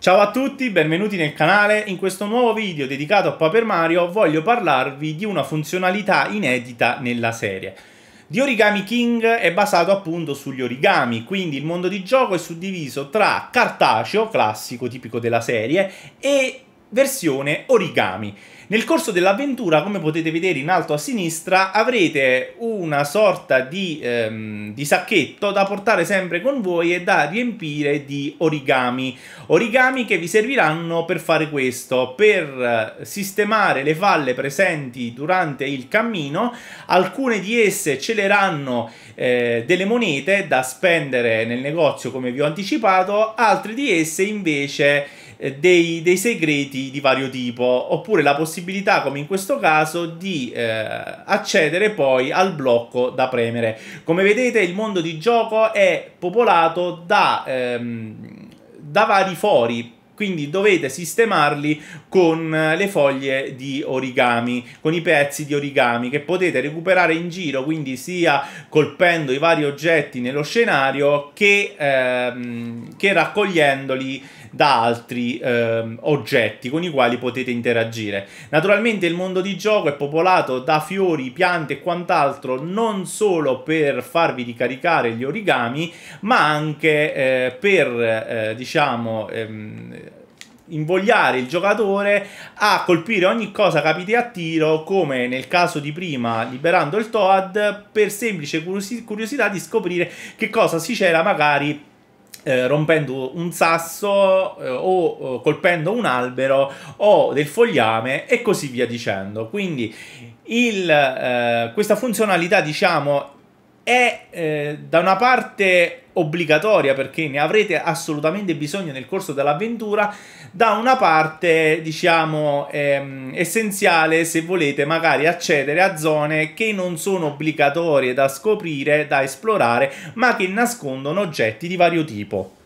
Ciao a tutti, benvenuti nel canale. In questo nuovo video dedicato a Paper Mario voglio parlarvi di una funzionalità inedita nella serie. The Origami King è basato appunto sugli origami, quindi il mondo di gioco è suddiviso tra cartaceo, classico tipico della serie, e versione origami. Nel corso dell'avventura, come potete vedere in alto a sinistra, avrete una sorta di, ehm, di, sacchetto da portare sempre con voi e da riempire di origami. Origami che vi serviranno per fare questo, per eh, sistemare le falle presenti durante il cammino. Alcune di esse celeranno eh, delle monete da spendere nel negozio, come vi ho anticipato, altre di esse invece eh, dei, dei, segreti di vario tipo, oppure la possibilità, come in questo caso, di eh, accedere poi al blocco da premere. Come vedete, il mondo di gioco è popolato da, ehm, da vari fori quindi dovete sistemarli con eh, le foglie di origami, con i pezzi di origami che potete recuperare in giro, quindi sia colpendo i vari oggetti nello scenario che, ehm, che raccogliendoli da altri ehm, oggetti con i quali potete interagire. Naturalmente il mondo di gioco è popolato da fiori, piante e quant'altro non solo per farvi ricaricare gli origami, ma anche eh, per eh, diciamo ehm, invogliare il giocatore a colpire ogni cosa capite a tiro, come nel caso di prima, liberando il Toad, per semplice curiosità di scoprire che cosa si c'era magari eh, rompendo un sasso eh, o colpendo un albero o del fogliame e così via dicendo. Quindi il, eh, questa funzionalità, diciamo, è eh, da una parte obbligatoria perché ne avrete assolutamente bisogno nel corso dell'avventura, da una parte diciamo ehm, essenziale se volete magari accedere a zone che non sono obbligatorie da scoprire, da esplorare, ma che nascondono oggetti di vario tipo.